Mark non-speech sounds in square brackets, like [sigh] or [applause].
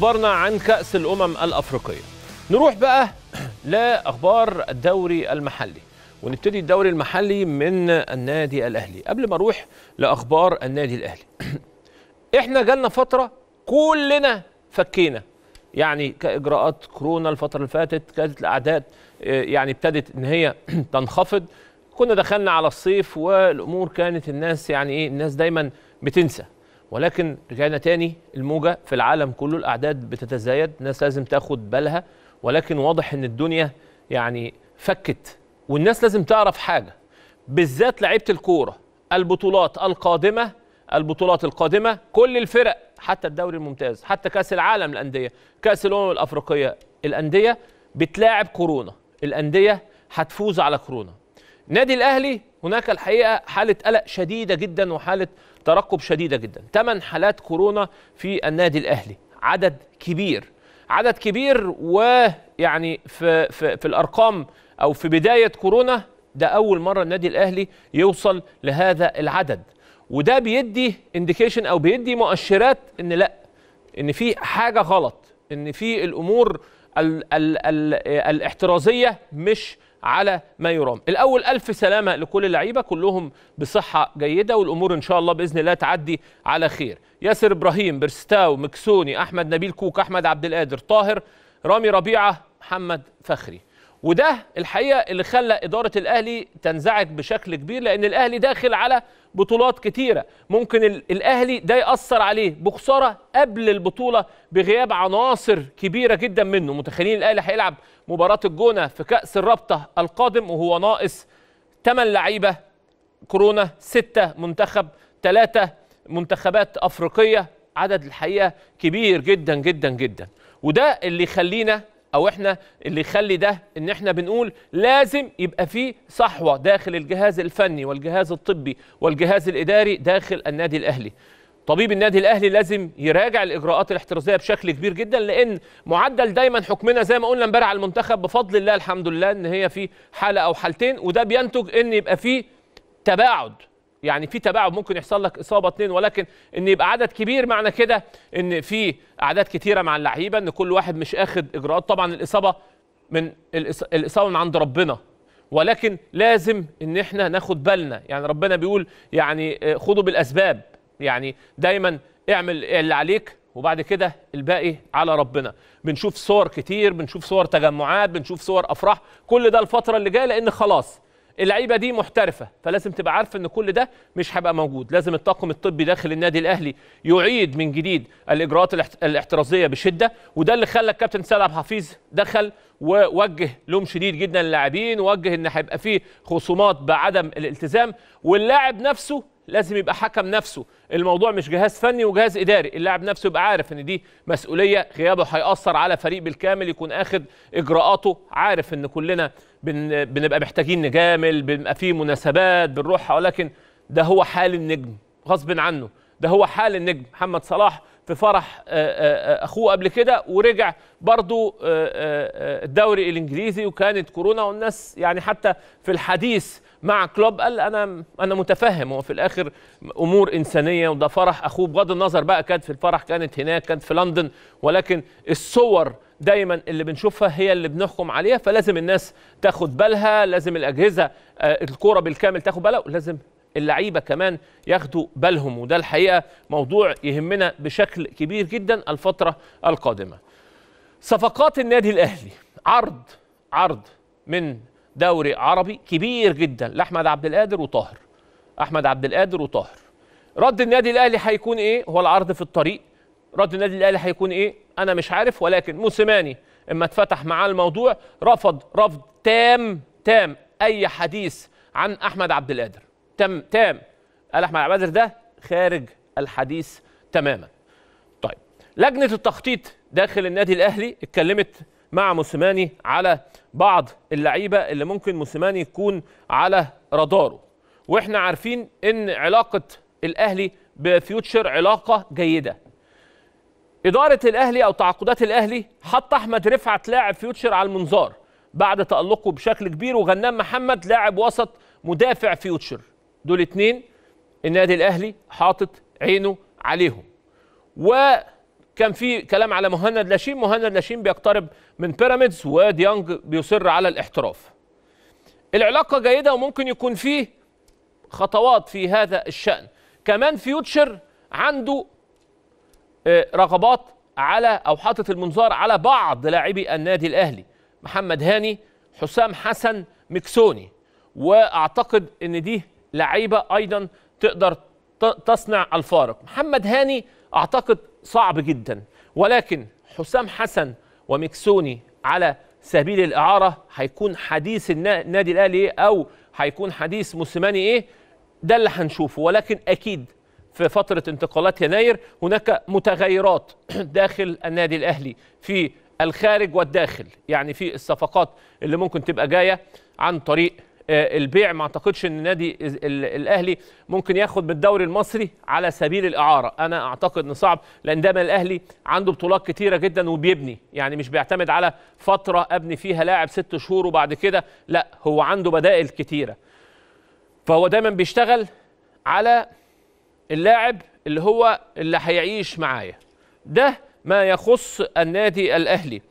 أخبارنا عن كأس الأمم الأفريقية نروح بقى [clears throat] لأخبار الدوري المحلي ونبتدي الدوري المحلي من النادي الأهلي قبل ما أروح لأخبار النادي الأهلي [clears throat] إحنا جالنا فترة كلنا فكينا يعني كإجراءات كورونا الفترة اللي فاتت كانت الأعداد آه، يعني ابتدت إن هي [clears throat] تنخفض كنا دخلنا على الصيف والأمور كانت الناس يعني إيه الناس دايما بتنسى ولكن رجعنا تاني الموجة في العالم كله الأعداد بتتزايد الناس لازم تاخد بالها ولكن واضح إن الدنيا يعني فكت والناس لازم تعرف حاجة بالذات لعيبة الكورة البطولات القادمة البطولات القادمة كل الفرق حتى الدوري الممتاز حتى كأس العالم الأندية كأس الأمم الأفريقية الأندية بتلاعب كورونا الأندية هتفوز على كورونا نادي الأهلي هناك الحقيقه حاله قلق شديده جدا وحاله ترقب شديده جدا ثمان حالات كورونا في النادي الاهلي عدد كبير عدد كبير ويعني في, في, في الارقام او في بدايه كورونا ده اول مره النادي الاهلي يوصل لهذا العدد وده بيدي انديكيشن او بيدي مؤشرات ان لا ان في حاجه غلط ان في الامور الـ الـ الـ الاحترازيه مش على ما يرام الاول الف سلامه لكل اللعيبه كلهم بصحه جيده والامور ان شاء الله باذن الله تعدي على خير ياسر ابراهيم برستاو مكسوني احمد نبيل كوك احمد عبد القادر طاهر رامي ربيعه محمد فخري وده الحقيقه اللي خلى اداره الاهلي تنزعج بشكل كبير لان الاهلي داخل على بطولات كتيره ممكن الاهلي ده ياثر عليه بخساره قبل البطوله بغياب عناصر كبيره جدا منه متخيلين الاهلي هيلعب مباراه الجونه في كاس الرابطه القادم وهو ناقص 8 لعيبه كورونا 6 منتخب 3 منتخبات افريقيه عدد الحقيقه كبير جدا جدا جدا وده اللي يخلينا او احنا اللي يخلي ده ان احنا بنقول لازم يبقى في صحوه داخل الجهاز الفني والجهاز الطبي والجهاز الاداري داخل النادي الاهلي طبيب النادي الاهلي لازم يراجع الاجراءات الاحترازيه بشكل كبير جدا لان معدل دايما حكمنا زي ما قلنا امبارح على المنتخب بفضل الله الحمد لله ان هي في حاله او حالتين وده بينتج ان يبقى في تباعد يعني في تباعد ممكن يحصل لك اصابه اثنين ولكن ان يبقى عدد كبير معنى كده ان في اعداد كتيره مع اللعيبه ان كل واحد مش اخد اجراءات طبعا الاصابه من الاصابه من عند ربنا ولكن لازم ان احنا ناخد بالنا يعني ربنا بيقول يعني آه، خدوا بالاسباب يعني دايما اعمل اللي عليك وبعد كده الباقي على ربنا بنشوف صور كتير بنشوف صور تجمعات بنشوف صور افراح كل ده الفتره اللي جايه لان خلاص اللعيبه دي محترفه فلازم تبقى عارفه ان كل ده مش هيبقى موجود لازم الطاقم الطبي داخل النادي الاهلي يعيد من جديد الاجراءات الاحترازيه بشده وده اللي خلى الكابتن سيد عبد الحفيظ دخل ووجه لوم شديد جدا للاعبين ووجه ان هيبقى فيه خصومات بعدم الالتزام واللاعب نفسه لازم يبقى حكم نفسه الموضوع مش جهاز فني وجهاز اداري اللاعب نفسه يبقى عارف ان دي مسؤوليه غيابه هياثر على فريق بالكامل يكون اخد اجراءاته عارف ان كلنا بن... بنبقى محتاجين نجامل بنبقى في مناسبات بنروحها ولكن ده هو حال النجم غصب عنه ده هو حال النجم محمد صلاح في فرح آه، آه، آه، اخوه قبل كده ورجع برضو الدوري الانجليزي وكانت كورونا والناس يعني حتى في الحديث مع كلوب قال انا انا متفهم هو في الاخر امور انسانيه وده فرح اخوه بغض النظر بقى كانت في الفرح كانت هناك كانت في لندن ولكن الصور دايما اللي بنشوفها هي اللي بنحكم عليها فلازم الناس تاخد بالها لازم الاجهزه الكوره بالكامل تاخد بالها ولازم اللعيبه كمان ياخدوا بالهم وده الحقيقه موضوع يهمنا بشكل كبير جدا الفتره القادمه. صفقات النادي الاهلي عرض عرض من دوري عربي كبير جدا لاحمد عبد القادر وطاهر. احمد عبد القادر وطاهر. رد النادي الاهلي هيكون ايه؟ هو العرض في الطريق. رد النادي الاهلي هيكون ايه؟ انا مش عارف ولكن موسيماني اما اتفتح معاه الموضوع رفض رفض تام تام اي حديث عن احمد عبد القادر. تم تام قال احمد عبادر ده خارج الحديث تماما طيب لجنه التخطيط داخل النادي الاهلي اتكلمت مع موسيماني على بعض اللعيبه اللي ممكن موسيماني يكون على راداره واحنا عارفين ان علاقه الاهلي بفيوتشر علاقه جيده اداره الاهلي او تعاقدات الاهلي حط احمد رفعت لاعب فيوتشر على المنظار بعد تالقه بشكل كبير وغنام محمد لاعب وسط مدافع فيوتشر دول اتنين النادي الاهلي حاطط عينه عليهم وكان في كلام على مهند لاشين مهند لاشين بيقترب من بيراميدز وديانج بيصر على الاحتراف العلاقه جيده وممكن يكون فيه خطوات في هذا الشان كمان فيوتشر عنده آه، رغبات على او حاطط المنظار على بعض لاعبي النادي الاهلي محمد هاني حسام حسن مكسوني واعتقد ان دي لعيبه ايضا تقدر تصنع الفارق محمد هاني اعتقد صعب جدا ولكن حسام حسن ومكسوني على سبيل الاعاره هيكون حديث النادي الاهلي ايه او هيكون حديث موسيماني ايه ده اللي هنشوفه ولكن اكيد في فتره انتقالات يناير هناك متغيرات [clears throat] داخل النادي الاهلي في الخارج والداخل يعني في الصفقات اللي ممكن تبقى جايه عن طريق آه، البيع ما اعتقدش ان النادي الاهلي ممكن ياخد بالدوري المصري على سبيل الاعاره انا اعتقد ان صعب لان دايما الاهلي عنده بطولات كتيره جدا وبيبني يعني مش بيعتمد على فتره ابني فيها لاعب ست شهور وبعد كده لا هو عنده بدائل كتيره فهو دايما بيشتغل على اللاعب اللي هو اللي هيعيش معايا ده ما يخص النادي الاهلي